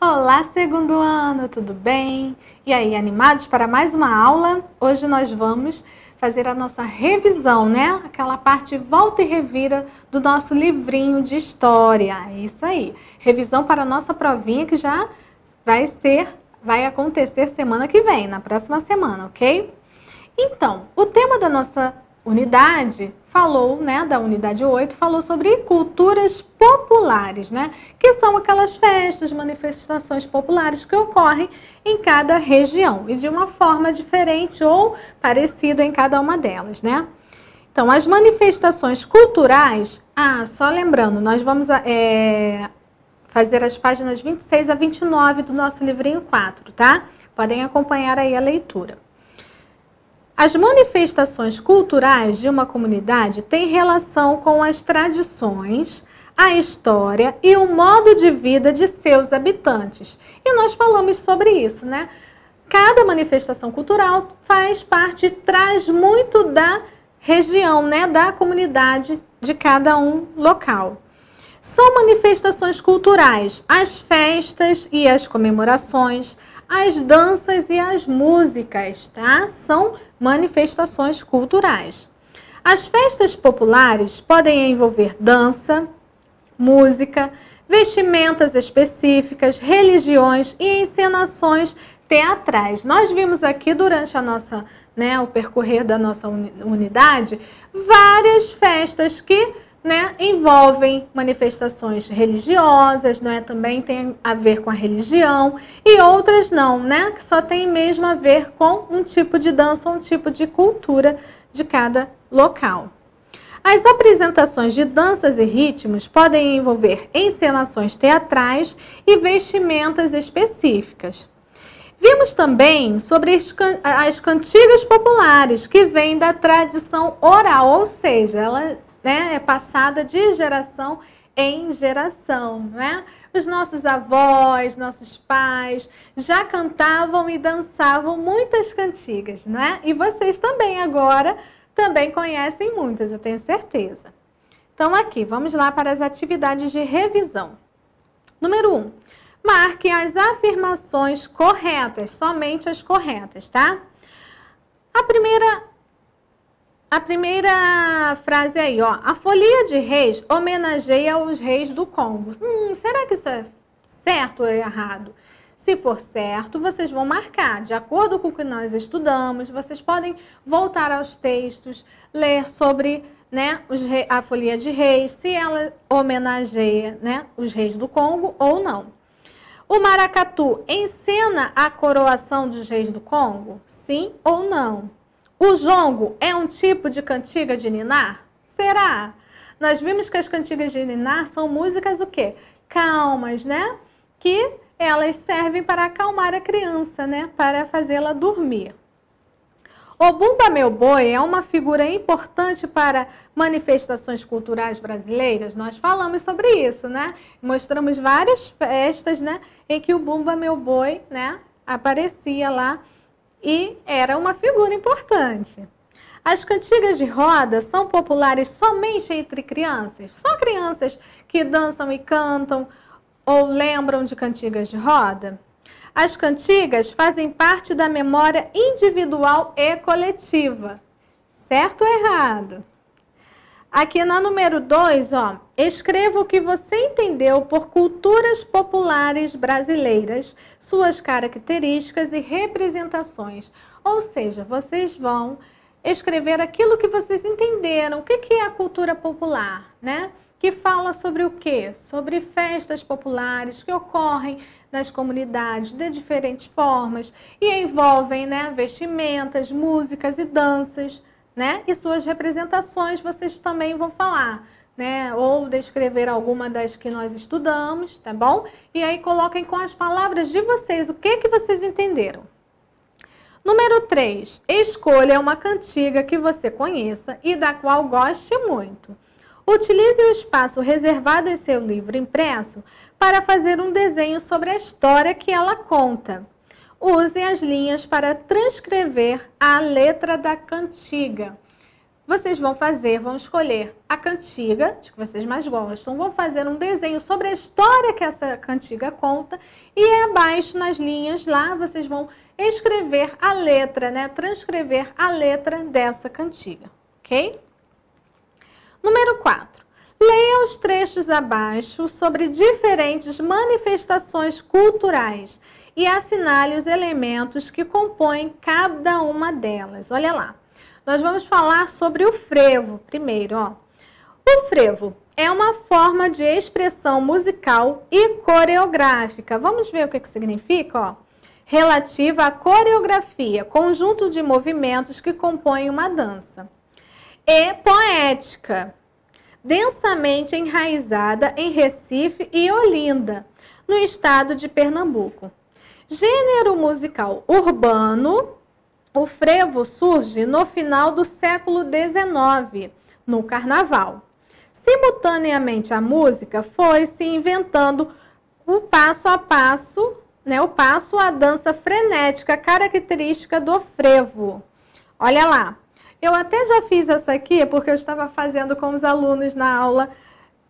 Olá, segundo ano, tudo bem? E aí, animados para mais uma aula? Hoje nós vamos fazer a nossa revisão, né? Aquela parte volta e revira do nosso livrinho de história. É isso aí. Revisão para a nossa provinha que já vai ser, vai acontecer semana que vem, na próxima semana, ok? Então, o tema da nossa unidade falou, né, da unidade 8, falou sobre culturas populares, né, que são aquelas festas, manifestações populares que ocorrem em cada região e de uma forma diferente ou parecida em cada uma delas, né? Então, as manifestações culturais, ah, só lembrando, nós vamos é, fazer as páginas 26 a 29 do nosso livrinho 4, tá? Podem acompanhar aí a leitura. As manifestações culturais de uma comunidade têm relação com as tradições, a história e o modo de vida de seus habitantes. E nós falamos sobre isso, né? Cada manifestação cultural faz parte, traz muito da região, né, da comunidade de cada um local. São manifestações culturais as festas e as comemorações, as danças e as músicas, tá? São manifestações culturais. As festas populares podem envolver dança, música, vestimentas específicas, religiões e encenações teatrais. Nós vimos aqui durante a nossa, né, o percorrer da nossa unidade, várias festas que né, envolvem manifestações religiosas, não é? Também tem a ver com a religião e outras não, né? Que só tem mesmo a ver com um tipo de dança, um tipo de cultura de cada local. As apresentações de danças e ritmos podem envolver encenações teatrais e vestimentas específicas. Vimos também sobre as cantigas populares, que vêm da tradição oral, ou seja, ela né? É passada de geração em geração, não é? Os nossos avós, nossos pais já cantavam e dançavam muitas cantigas, não é? E vocês também agora também conhecem muitas, eu tenho certeza. Então aqui, vamos lá para as atividades de revisão. Número 1. Um, marque as afirmações corretas, somente as corretas, tá? A primeira a primeira frase é aí, ó. A folia de reis homenageia os reis do Congo. Hum, será que isso é certo ou errado? Se for certo, vocês vão marcar. De acordo com o que nós estudamos, vocês podem voltar aos textos, ler sobre né, os, a folia de reis, se ela homenageia né, os reis do Congo ou não. O maracatu encena a coroação dos reis do Congo? Sim ou não? O jongo é um tipo de cantiga de ninar? Será? Nós vimos que as cantigas de ninar são músicas o quê? Calmas, né? Que elas servem para acalmar a criança, né? Para fazê-la dormir. O Bumba Meu Boi é uma figura importante para manifestações culturais brasileiras. Nós falamos sobre isso, né? Mostramos várias festas, né, em que o Bumba Meu Boi, né, aparecia lá e era uma figura importante. As cantigas de roda são populares somente entre crianças. Só crianças que dançam e cantam ou lembram de cantigas de roda. As cantigas fazem parte da memória individual e coletiva. Certo ou errado? Aqui na número 2, ó, Escreva o que você entendeu por culturas populares brasileiras, suas características e representações. Ou seja, vocês vão escrever aquilo que vocês entenderam. O que é a cultura popular, né? Que fala sobre o quê? Sobre festas populares que ocorrem nas comunidades de diferentes formas e envolvem né, vestimentas, músicas e danças, né? E suas representações vocês também vão falar né? Ou descrever alguma das que nós estudamos, tá bom? E aí coloquem com as palavras de vocês o que que vocês entenderam. Número 3, escolha uma cantiga que você conheça e da qual goste muito. Utilize o espaço reservado em seu livro impresso para fazer um desenho sobre a história que ela conta. Use as linhas para transcrever a letra da cantiga vocês vão fazer, vão escolher a cantiga de que vocês mais gostam, vão fazer um desenho sobre a história que essa cantiga conta e abaixo nas linhas lá vocês vão escrever a letra, né? Transcrever a letra dessa cantiga, ok? Número 4. Leia os trechos abaixo sobre diferentes manifestações culturais e assinale os elementos que compõem cada uma delas. Olha lá nós vamos falar sobre o frevo primeiro. Ó. O frevo é uma forma de expressão musical e coreográfica. Vamos ver o que, que significa? Ó. Relativa à coreografia, conjunto de movimentos que compõem uma dança. E poética, densamente enraizada em Recife e Olinda, no estado de Pernambuco. Gênero musical urbano o frevo surge no final do século XIX, no carnaval. Simultaneamente a música, foi se inventando o passo a passo, né, o passo a dança frenética característica do frevo. Olha lá. Eu até já fiz essa aqui porque eu estava fazendo com os alunos na aula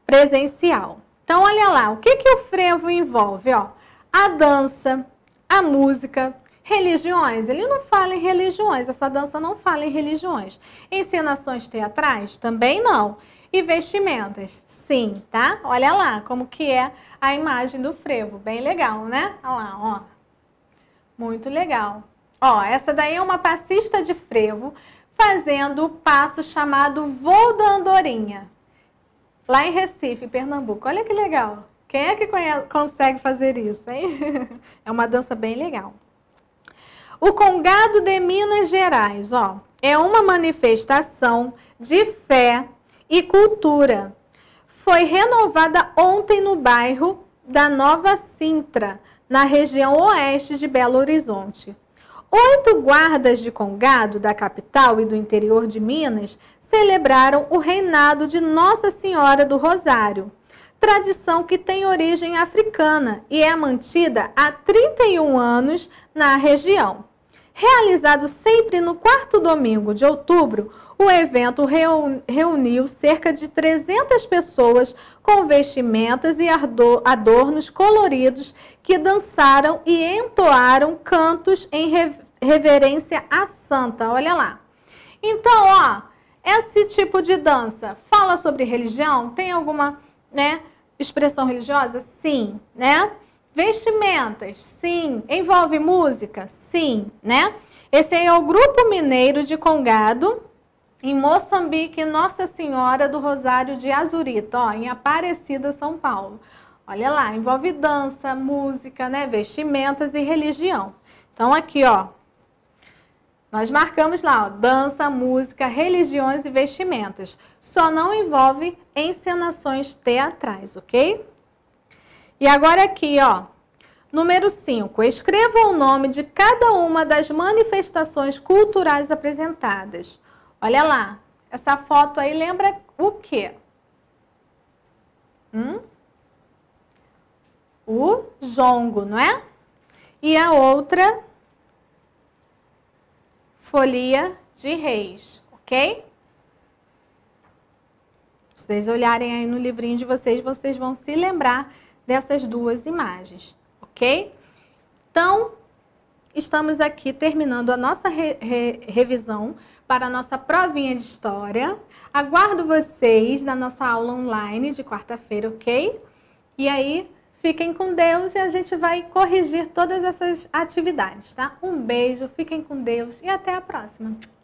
presencial. Então, olha lá, o que, que o frevo envolve? Ó, a dança, a música, Religiões, ele não fala em religiões, essa dança não fala em religiões. Encenações teatrais, também não. E vestimentas, sim, tá? Olha lá como que é a imagem do frevo, bem legal, né? Olha lá, ó. Muito legal. Ó, essa daí é uma passista de frevo fazendo o passo chamado voo da andorinha. Lá em Recife, Pernambuco. Olha que legal. Quem é que consegue fazer isso, hein? É uma dança bem legal. O Congado de Minas Gerais, ó, é uma manifestação de fé e cultura. Foi renovada ontem no bairro da Nova Sintra, na região oeste de Belo Horizonte. Oito guardas de Congado, da capital e do interior de Minas, celebraram o reinado de Nossa Senhora do Rosário, tradição que tem origem africana e é mantida há 31 anos na região. Realizado sempre no quarto domingo de outubro, o evento reuniu cerca de 300 pessoas com vestimentas e adornos coloridos que dançaram e entoaram cantos em reverência à santa. Olha lá. Então, ó, esse tipo de dança fala sobre religião? Tem alguma, né, expressão religiosa? Sim, né? Vestimentas, sim. Envolve música? Sim, né? Esse aí é o Grupo Mineiro de Congado, em Moçambique, Nossa Senhora do Rosário de Azurita, ó, em Aparecida, São Paulo. Olha lá, envolve dança, música, né, vestimentas e religião. Então aqui, ó, nós marcamos lá, ó, dança, música, religiões e vestimentas. Só não envolve encenações teatrais, ok? E agora aqui, ó. Número 5. Escreva o nome de cada uma das manifestações culturais apresentadas. Olha lá. Essa foto aí lembra o quê? Hum? O jongo, não é? E a outra, folia de reis, ok? Vocês olharem aí no livrinho de vocês, vocês vão se lembrar dessas duas imagens, ok? Então, estamos aqui terminando a nossa re re revisão para a nossa provinha de história. Aguardo vocês na nossa aula online de quarta-feira, ok? E aí, fiquem com Deus e a gente vai corrigir todas essas atividades, tá? Um beijo, fiquem com Deus e até a próxima.